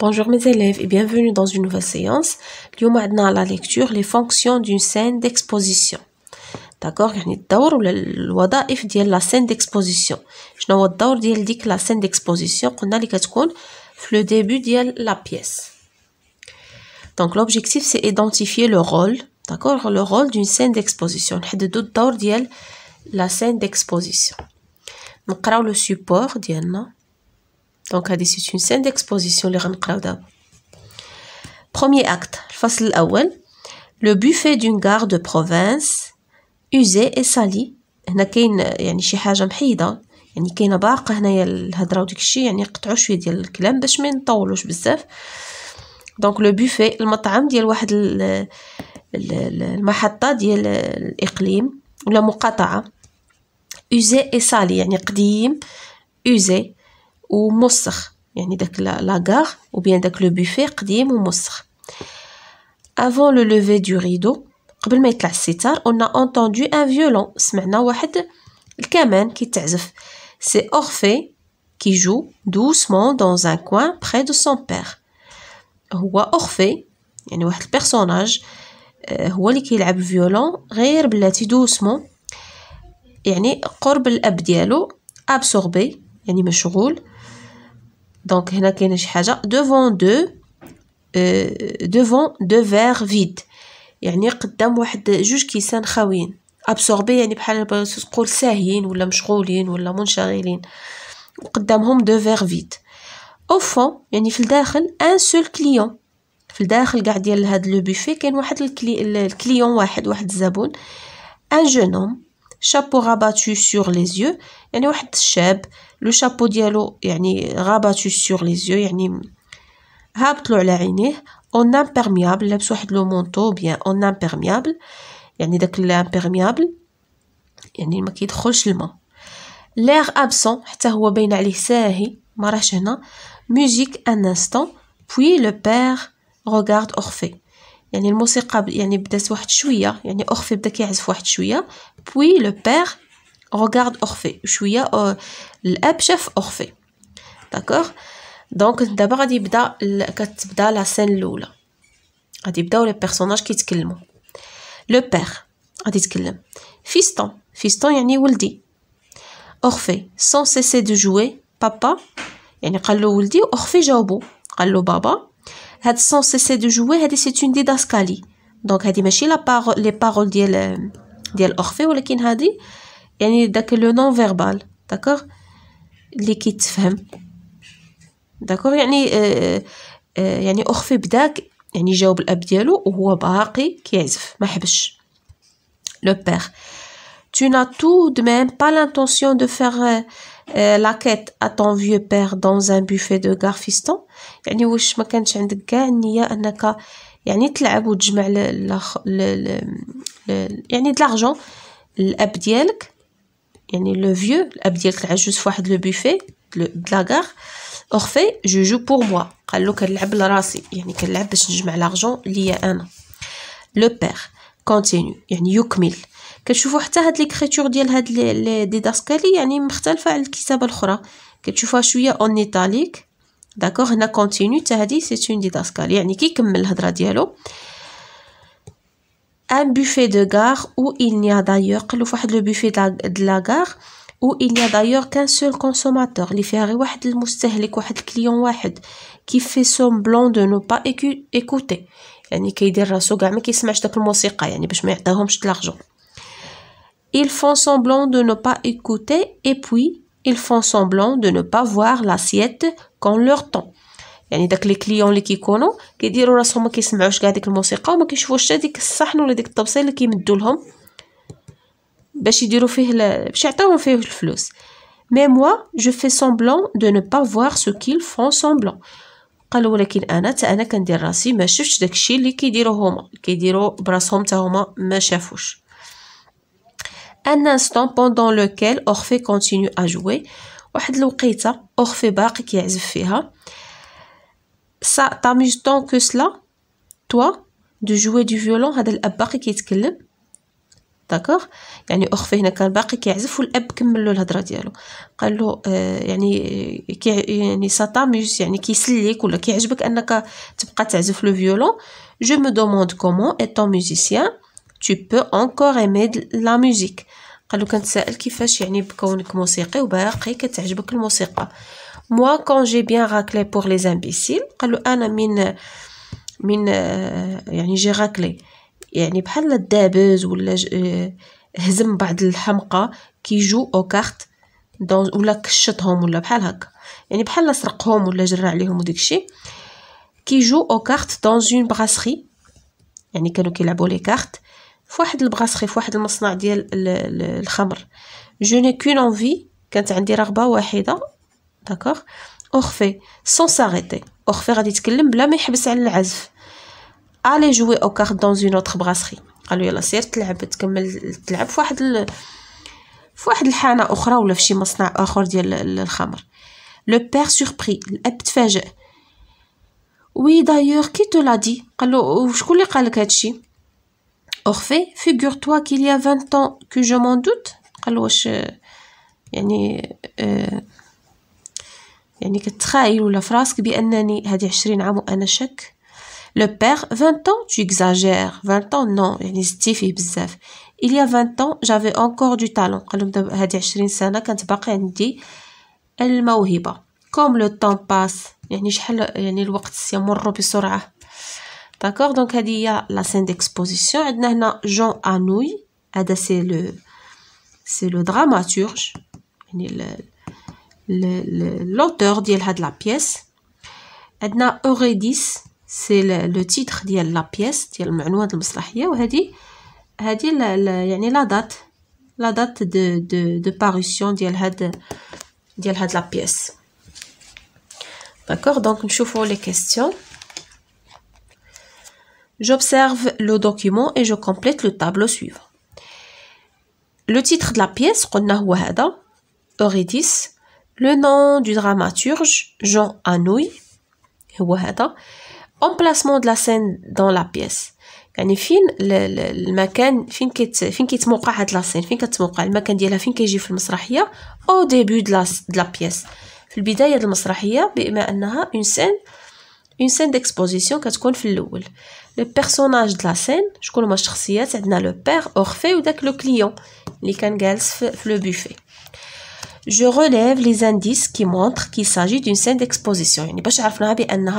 Bonjour mes élèves et bienvenue dans une nouvelle séance. Nous maintenant à la lecture les fonctions d'une scène d'exposition. D'accord, il y a le de la scène d'exposition. Je n'ai pas dit la scène d'exposition qu'on a le début de la pièce. Donc l'objectif c'est identifier le rôle, d'accord, le rôle d'une scène d'exposition. et de doute d'abord la scène d'exposition. Nous le support, d'accord. دونك هادي سيت اون سين ديكسبوزيسيون لي غنقراو دابا بروميي اكت الفصل الاول لو بوفي دون غار دو بروفانس اوزي اي سالي هنا كاين يعني شي حاجه محيده يعني كاينه باقه هنايا الهضره وديك الشيء يعني قطعوا شويه ديال الكلام باش ما نطولوش بزاف دونك لو بوفي المطعم ديال واحد المحطه ديال الاقليم ولا مقاطعه اوزي اي سالي يعني قديم اوزي وموسخ يعني داك لاغار ou داك لو بوفي قديم وموسخ افون لو ليفي دو ريدو قبل ما يطلع الستار on a ان فيولون سمعنا واحد الكمان كيتعزف سي اورفي كي جو دوسمون دون ان كوين بري دو سون بير هو أورفي يعني واحد البيرسوناج هو اللي كيلعب الفيولون غير بلاتي دوسمون يعني قرب الاب ديالو ابسوربي يعني مشغول دونك هنا كاين شي حاجه devant دو euh, devant دو فير فيد يعني قدام واحد جوج كيسان خاويين ابسوربي يعني بحال تقول ساهيين ولا مشغولين ولا منشغلين وقدامهم دو فير فيد او فون يعني في الداخل ان سول كليون في الداخل كاع ديال هاد لو بوفي كاين واحد الكليون واحد واحد الزبون ان جونوم Chapeau rabattu sur les yeux, il y a une le chapeau d'hierlot, il y sur les yeux, il y a une habite le gaineh, en imperméable, le manteau bien en imperméable, il y a une de que l'imperméable, il y a une maquette chaudement. L'air absent, interroge une ancienne Marie. Marachena, musique un instant, puis le père regarde Orphée. يعني الموسيقى يعني بدات واحد شويه يعني اخفي بدا كيعزف واحد شويه بوي لو بير روغارد اخفي شويه أو الاب شاف اخفي داكوغ دونك دابا غادي يبدا كتبدا لا سين الاولى غادي يبداو لي بيرسوناج كيتكلموا لو بير غادي يتكلم فيستون فيستون يعني ولدي اخفي سون سيسي دو جوي بابا يعني قال له ولدي اورفي جاوبو قال له بابا sans cesser de jouer. Hadi c'est une dédascali. Donc Hadi m'a chie la parole les paroles d'elle euh, d'elle orphée. Mais qu'est-ce qu'il a le non verbal, d'accord L'liquide femme, d'accord Il euh, euh, est il est orphée d'accord Il est j'ai oublié le ou le baraque qu'est-ce que ma chère le père. Tu n'as tout de même pas l'intention de faire آه لا كيت اتون فيو بير دون ان بوفي دو غارفيستون يعني واش ما كانش عندك كاع النيه انك يعني تلعب وتجمع ل... ل... ل... ل... يعني دلاغجون الاب ديالك يعني لو فيو الاب ديالك العجوز فواحد لو بوفي دلاغار اورفي جو جو بور موا قال له كنلعب لراسي يعني كنلعب باش نجمع لاغجون ليا انا لو بير كونتينيو يعني يكمل كتشوفوا حتى هاد ليكريتور ديال هاد لي ديداسكالي يعني مختلفه على الكتابه الاخرى كتشوفها شويه اون ايتاليك داكوغ هنا كونتينيو حتى هادي سي اون ديداسكالي يعني كيكمل الهضره ديالو ان بوفي دو غار او il n'y a d'ailleurs قالوا فواحد لو بوفي د لا غار و il n'y a d'ailleurs qu'un seul consommateur اللي فيها غير واحد المستهلك واحد الكليون واحد كي في سومبلون دو نو با ايكوتي يعني كيدير راسو كاع ما كيسمعش داك الموسيقى يعني باش ما يعطيهمش دلاغجون Ils font semblant de ne pas écouter et puis ils font semblant de ne pas voir l'assiette quand leur temps يعني داك لي كليون اللي كيكونوا كيديروا راسهم ما كيسمعوش كاع ديك الموسيقى وما كيشوفوش حتى ديك الصحن ولا ديك الطبسيل اللي كيمدوا لهم باش يديروا فيه ل... باش يعطيوهم فيه الفلوس مي موا جو في سومبلون دو نو با فوار سو كيل فون سومبلون قالوا ولكن انا حتى انا كندير راسي ما شفتش داك الشيء اللي كيديروه هما كيديروا براسهم حتى هما ما شافوش un instant pendant lequel Orphée continue à jouer واحد الوقيته اورفي باقي كيعزف فيها ça t'amuse tant que cela toi de jouer du violon هذا الاب باقي كيتكلم داكوغ يعني اخفي هنا كان باقي كيعزف والاب كمل له الهضره ديالو قال له آه يعني كي يعني ساتاميوس يعني كيسليك ولا كيعجبك انك تبقى تعزف لو فيولون جو مو دوموند كومون اي طون ميوزيسيان tu peux encore aimer la musique قالو كنتسائل كيفاش يعني بكونك موسيقي وباقي كتعجبك الموسيقى موا كون جي بيان راكلي بور لي زامبيسيل قالو انا من من آه، يعني جي راكلي يعني بحال الدابز ولا آه، هزم بعض الحمقى كيجو او كارت دون ولا كشطهم ولا بحال هكا يعني بحال سرقهم ولا جرى عليهم وداكشي كيجو او كارت دون اون براسري يعني كانوا كيلعبوا لي كارت في واحد البغاسخي في واحد المصنع ديال الخمر جو ني كون انفي كانت عندي رغبه واحده داكوغ اوخفي سون ساريتي اوخفي غادي يتكلم بلا ما يحبس على العزف الي جوي او كارت دون اون اوتر بغاسخي قالو يلا سير تلعب تكمل تلعب في واحد ال... في واحد الحانه اخرى ولا في شي مصنع اخر ديال الخمر لو بير سوربري الاب تفاجئ وي دايور كي تو لا دي قالو شكون اللي قالك هادشي Orphée, figure-toi qu'il y a 20 ans que je m'en doute. Alors, يعني يعني كتخايل ولا فراسك بانني هذه 20 عام وانا شك لو بير 20 ans tu exagères 20 ans non يعني زدتي فيه بزاف il y a 20 ans j'avais encore du talent قال لهم هذه 20 سنه كانت باقي عندي الموهبه comme le temps passe يعني شحال يعني الوقت يمر بسرعه D'accord Donc, il y a la scène d'exposition. On a Jean Anouilh. C'est le, c'est le dramaturge, l'auteur de la pièce. On a Eurydice. C'est le, le titre de la pièce, de le المسرحية de la يعني la date la la de, de, de parution de elle la pièce. D'accord Donc, nous les questions. J'observe le document et je complète le tableau suivant. Le titre de la pièce, Eurydice. Le nom du dramaturge, Jean Anouilh. Emplacement de la scène dans la pièce. يعني فين المكان فين كيت فين كيتموقع هاد لاسين فين كتموقع المكان ديالها فين كيجي في المسرحيه او ديبي دو لا بيس في البدايه ديال المسرحيه بما انها اون سين une Scène d'exposition, qu'est-ce qu'on fait le ou le personnage de la scène? Je connais ma chanson, c'est le père Orphée ou le client, les cangels le buffet. Je relève les indices qui montrent qu'il s'agit d'une scène d'exposition. Je ne si vous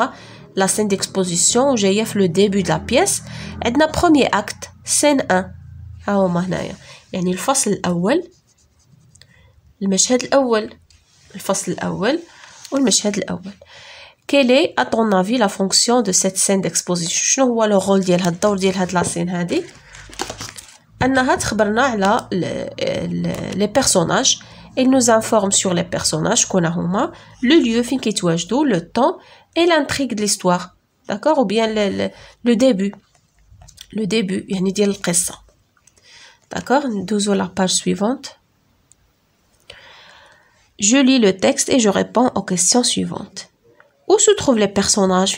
la scène d'exposition où j'ai le début de la pièce. C'est le premier acte, scène 1. Il faut que le fasse l'ouel, le machin de l'ouel, le machin l'ouel quelle est à ton avis la fonction de cette scène d'exposition شنو هو le rôle de الدور ديال la scène? elle nous informe sur les personnages qu'on a le lieu fin le temps et l'intrigue de l'histoire. D'accord Ou bien le, début. le, début. Le début, une ديال récent. D'accord Nous la page suivante. Je lis le texte et je réponds aux questions suivantes. Où se trouvent les personnages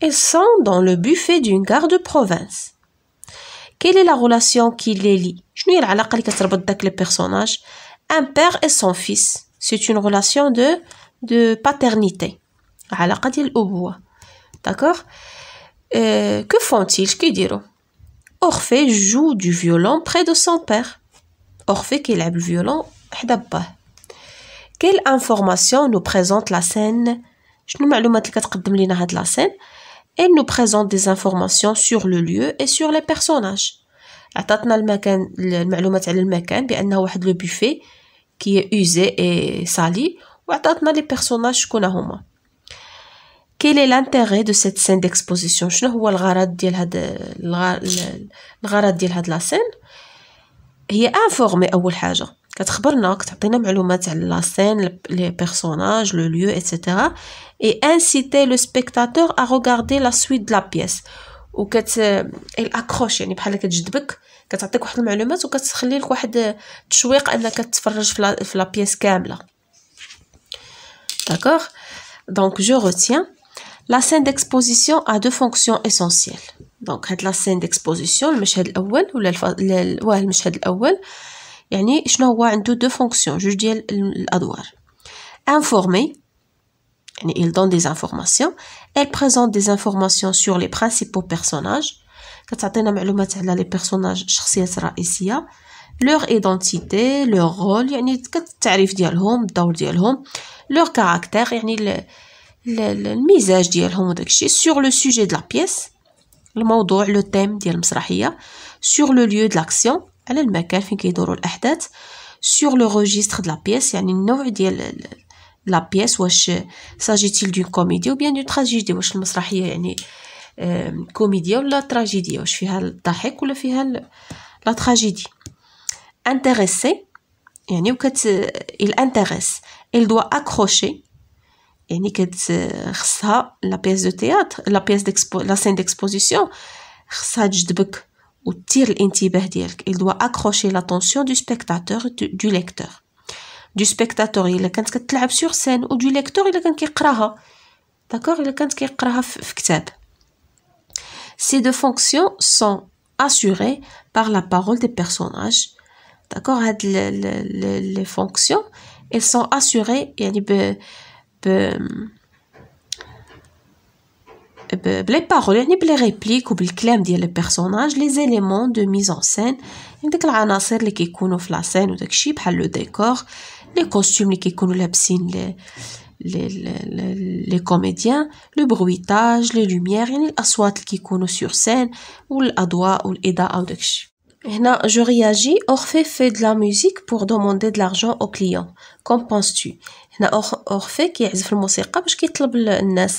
Ils sont dans le buffet d'une gare de province. Quelle est la relation qui les lie Je les personnages Un père et son fils. C'est une relation de, de paternité. D'accord euh, Que font-ils Qui diront Orphée joue du violon près de son père. Orphée qui joue le violon, كيل انفورماسيون نو بريزونت لا سين شنو المعلومات اللي كتقدم لينا هاد لا سين elle نو بريزونت دي انفورماسيون سور لو ليو اي سور لي بيرسوناج عطاتنا المكان المعلومات على المكان بانه واحد لو بوفي كي اوزي اي سالي وعطاتنا لي بيرسوناج شكون هما كيل لانتيغي دو سيت سين ديكسبوزيسيون شنو هو الغرض ديال هاد الغرض ديال هاد لا سين هي انفورمي اول حاجه كتخبرنا كتعطينا معلومات على لاسين لي بيرسوناج لو ليو اتسيتيرا اي انسيتي لو سبيكتاتور ا ريغاردي لا سويت دو لا بيس وكت الاكروش يعني بحال كتجذبك كتعطيك واحد المعلومات وكتخلي لك واحد التشويق انك تتفرج في لا, في لا بيس كامله داكوغ دونك جو روتيان لا سين ديكسبوزيسيون ا دو فونكسيون اسونسييل دونك هاد لا سين ديكسبوزيسيون المشهد الاول ولا الف... واه المشهد الاول il y a deux fonctions informer il donne des informations elle présente des informations sur les principaux personnages leur identité leur rôle leur caractère le sur le sujet de la pièce le thème sur le lieu de l'action على المكان فين كيدوروا الاحداث سور لو روجيستر de لا بيس يعني النوع ديال لا بيس واش ساجيتيل دو كوميدي او بيان دو تراجيدي واش المسرحيه يعني كوميديا ولا تراجيديا واش فيها الضحك ولا فيها لا تراجيدي انتريسي يعني وكت ال انتريس ال دو اكروشي يعني كت خصها لا بيس دو تياتر لا بيس ديكسبو لا سين ديكسبوزيسيون خصها تجذبك وتثير الانتباه ديالك il doit accrocher l'attention du spectateur du lecteur du spectateur الا كانت كتلعب sur scène. Ou du lecteur الا كان كيقراها d'accord الا كانت كيقراها في كتاب ces deux fonctions sont assurées par la parole des personnages d'accord les fonctions elles sont assurées يعني ب euh, les paroles, les répliques ou les clèmes des personnages, les éléments de mise en scène, les annoncés qui décor, les costumes qui les comédiens, le bruitage, les lumières, les assauts qui sont sur scène, l'adresse ou l'aide. Je réagis. Orphée fait de la musique pour demander de l'argent aux clients. Qu'en penses-tu Orphée joue de la musique pour demander aux gens de l'argent.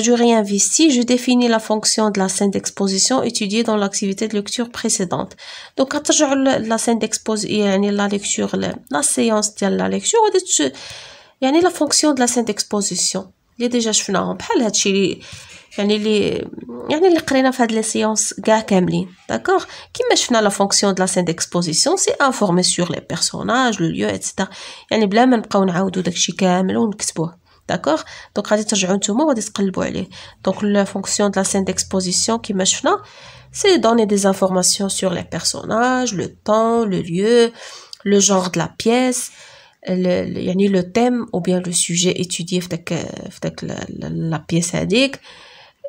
je réinvestis, je définis la fonction de la scène d'exposition étudiée dans l'activité de lecture précédente. Donc, quand je regarde la scène d'exposition, la lecture, la séance de la lecture, il y a la fonction de la scène d'exposition. Il y a déjà, je fais un peu, il y a de la séance Gakemli, D'accord Qui met fait la fonction de la scène d'exposition C'est informer sur les personnages, le lieu, etc. Il y a les blâmes, on a un de la on a de a D'accord. donc la fonction de la scène d'exposition qui maintenant, c'est donner des informations sur les personnages le temps le lieu le genre de la pièce le thème ou bien le sujet étudié la pièce indique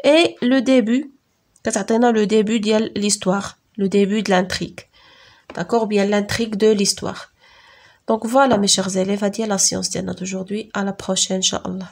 et le début certainement le début de l'histoire le début de l'intrigue d'accord bien l'intrigue de l'histoire donc voilà mes chers élèves, à dire la science d'aujourd'hui. À la prochaine, Inch'Allah.